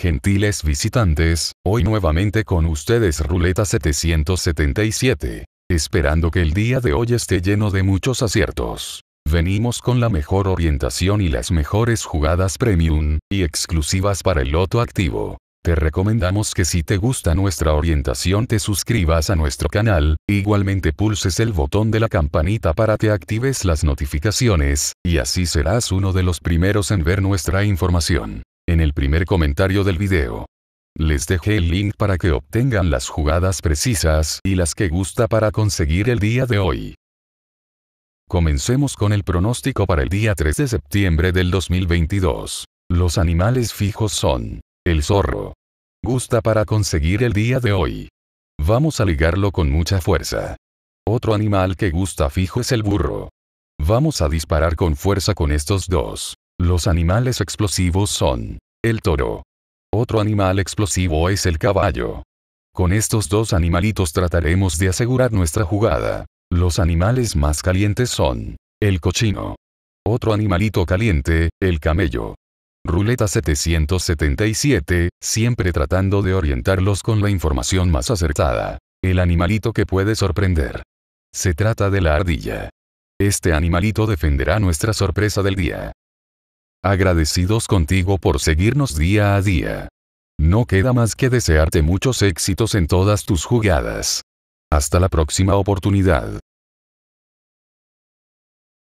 Gentiles visitantes, hoy nuevamente con ustedes Ruleta 777. Esperando que el día de hoy esté lleno de muchos aciertos. Venimos con la mejor orientación y las mejores jugadas premium, y exclusivas para el loto activo. Te recomendamos que si te gusta nuestra orientación te suscribas a nuestro canal, igualmente pulses el botón de la campanita para que actives las notificaciones, y así serás uno de los primeros en ver nuestra información el primer comentario del video. Les dejé el link para que obtengan las jugadas precisas y las que gusta para conseguir el día de hoy. Comencemos con el pronóstico para el día 3 de septiembre del 2022. Los animales fijos son el zorro. Gusta para conseguir el día de hoy. Vamos a ligarlo con mucha fuerza. Otro animal que gusta fijo es el burro. Vamos a disparar con fuerza con estos dos. Los animales explosivos son el toro. Otro animal explosivo es el caballo. Con estos dos animalitos trataremos de asegurar nuestra jugada. Los animales más calientes son el cochino. Otro animalito caliente, el camello. Ruleta 777, siempre tratando de orientarlos con la información más acertada. El animalito que puede sorprender. Se trata de la ardilla. Este animalito defenderá nuestra sorpresa del día agradecidos contigo por seguirnos día a día. No queda más que desearte muchos éxitos en todas tus jugadas. Hasta la próxima oportunidad.